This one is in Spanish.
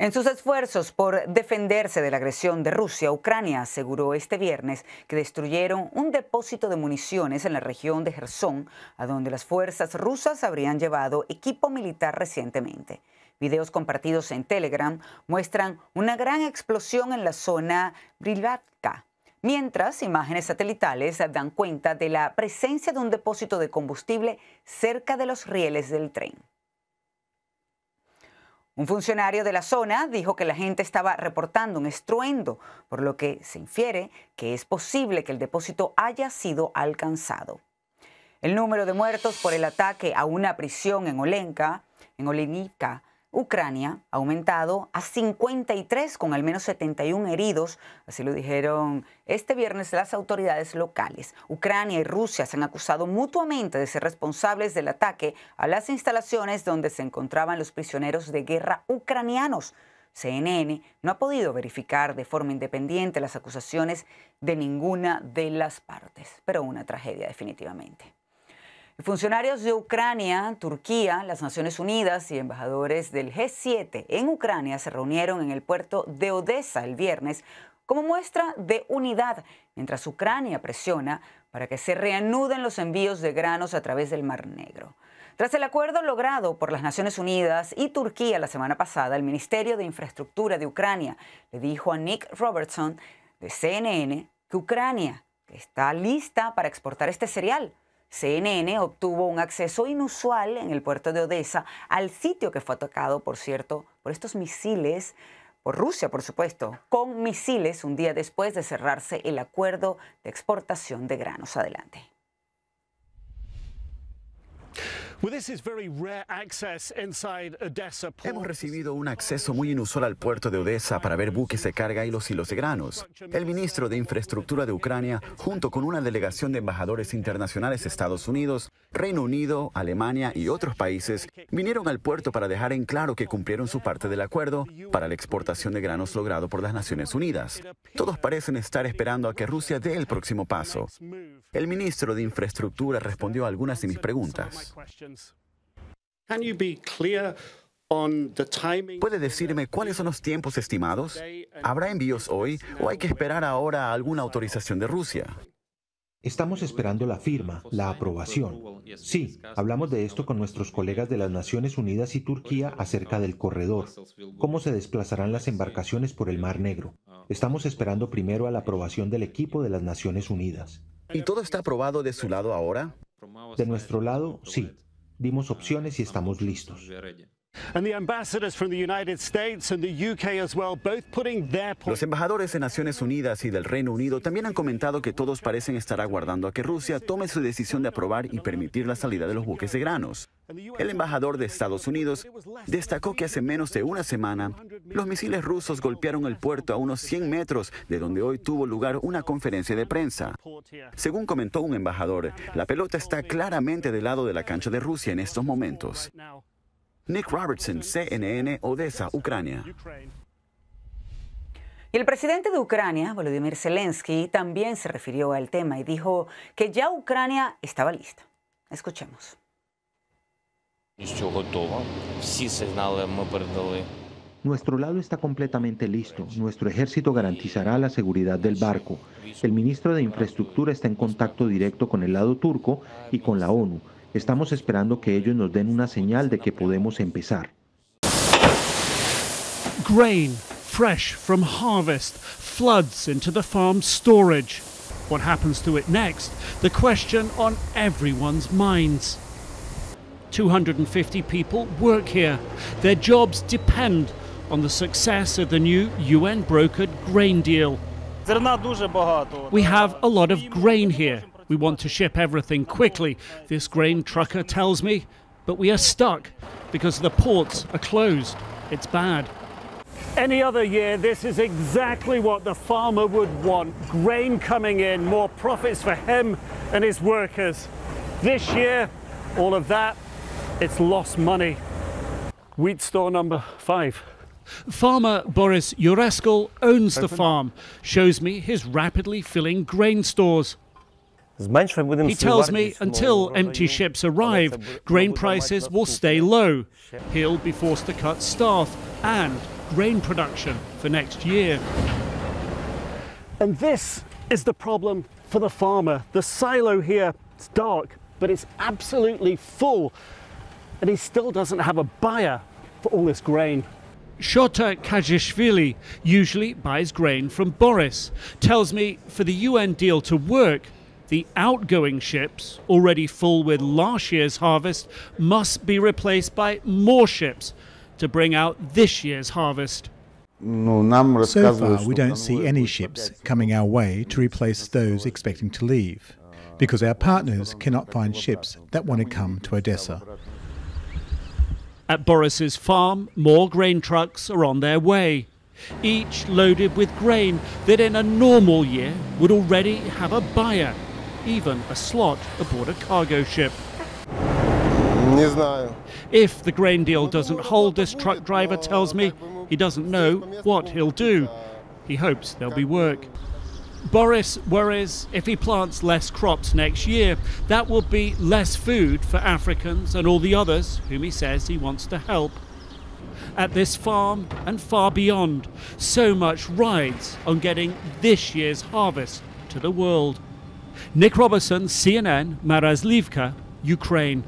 En sus esfuerzos por defenderse de la agresión de Rusia, Ucrania aseguró este viernes que destruyeron un depósito de municiones en la región de Gerson, a donde las fuerzas rusas habrían llevado equipo militar recientemente. Videos compartidos en Telegram muestran una gran explosión en la zona Brilatka, mientras imágenes satelitales dan cuenta de la presencia de un depósito de combustible cerca de los rieles del tren. Un funcionario de la zona dijo que la gente estaba reportando un estruendo, por lo que se infiere que es posible que el depósito haya sido alcanzado. El número de muertos por el ataque a una prisión en Olenka, en Olenica, Ucrania ha aumentado a 53 con al menos 71 heridos, así lo dijeron este viernes las autoridades locales. Ucrania y Rusia se han acusado mutuamente de ser responsables del ataque a las instalaciones donde se encontraban los prisioneros de guerra ucranianos. CNN no ha podido verificar de forma independiente las acusaciones de ninguna de las partes, pero una tragedia definitivamente. Funcionarios de Ucrania, Turquía, las Naciones Unidas y embajadores del G7 en Ucrania se reunieron en el puerto de Odessa el viernes como muestra de unidad, mientras Ucrania presiona para que se reanuden los envíos de granos a través del Mar Negro. Tras el acuerdo logrado por las Naciones Unidas y Turquía la semana pasada, el Ministerio de Infraestructura de Ucrania le dijo a Nick Robertson de CNN que Ucrania está lista para exportar este cereal CNN obtuvo un acceso inusual en el puerto de Odessa al sitio que fue atacado, por cierto, por estos misiles, por Rusia, por supuesto, con misiles un día después de cerrarse el acuerdo de exportación de granos. Adelante. Hemos recibido un acceso muy inusual al puerto de Odessa para ver buques de carga y los hilos de granos. El ministro de Infraestructura de Ucrania, junto con una delegación de embajadores internacionales de Estados Unidos, Reino Unido, Alemania y otros países, vinieron al puerto para dejar en claro que cumplieron su parte del acuerdo para la exportación de granos logrado por las Naciones Unidas. Todos parecen estar esperando a que Rusia dé el próximo paso. El ministro de Infraestructura respondió a algunas de mis preguntas. ¿Puede decirme cuáles son los tiempos estimados? ¿Habrá envíos hoy o hay que esperar ahora alguna autorización de Rusia? Estamos esperando la firma, la aprobación. Sí, hablamos de esto con nuestros colegas de las Naciones Unidas y Turquía acerca del corredor, cómo se desplazarán las embarcaciones por el Mar Negro. Estamos esperando primero a la aprobación del equipo de las Naciones Unidas. ¿Y todo está aprobado de su lado ahora? De nuestro lado, sí dimos opciones y estamos listos. Los embajadores de Naciones Unidas y del Reino Unido también han comentado que todos parecen estar aguardando a que Rusia tome su decisión de aprobar y permitir la salida de los buques de granos. El embajador de Estados Unidos destacó que hace menos de una semana los misiles rusos golpearon el puerto a unos 100 metros de donde hoy tuvo lugar una conferencia de prensa. Según comentó un embajador, la pelota está claramente del lado de la cancha de Rusia en estos momentos. Nick Robertson, CNN, Odessa, Ucrania. Y el presidente de Ucrania, Volodymyr Zelensky, también se refirió al tema y dijo que ya Ucrania estaba lista. Escuchemos. Nuestro lado está completamente listo. Nuestro ejército garantizará la seguridad del barco. El ministro de Infraestructura está en contacto directo con el lado turco y con la ONU. Estamos esperando que ellos nos den una señal de que podemos empezar. Grain fresh from harvest floods into the farm storage. What happens to it next? The question on everyone's minds. 250 people work here. Their jobs depend on the success of the new UN brokered grain deal. We have a lot of grain here. We want to ship everything quickly, this grain trucker tells me, but we are stuck because the ports are closed. It's bad. Any other year, this is exactly what the farmer would want. Grain coming in, more profits for him and his workers. This year, all of that, it's lost money. Wheat store number five. Farmer Boris Ureskal owns Open. the farm, shows me his rapidly filling grain stores. He tells me until empty ships arrive, grain prices will stay low. He'll be forced to cut staff and grain production for next year. And this is the problem for the farmer. The silo here, it's dark, but it's absolutely full. And he still doesn't have a buyer for all this grain. Shota Kajishvili usually buys grain from Boris. Tells me for the UN deal to work, the outgoing ships, already full with last year's harvest, must be replaced by more ships to bring out this year's harvest. So far, we don't see any ships coming our way to replace those expecting to leave, because our partners cannot find ships that want to come to Odessa. At Boris's farm, more grain trucks are on their way, each loaded with grain that in a normal year would already have a buyer even a slot aboard a cargo ship. If the grain deal doesn't hold, this truck driver tells me he doesn't know what he'll do. He hopes there'll be work. Boris worries if he plants less crops next year, that will be less food for Africans and all the others whom he says he wants to help. At this farm and far beyond, so much rides on getting this year's harvest to the world. Nick Robertson, CNN, Marazlivka, Ukraine.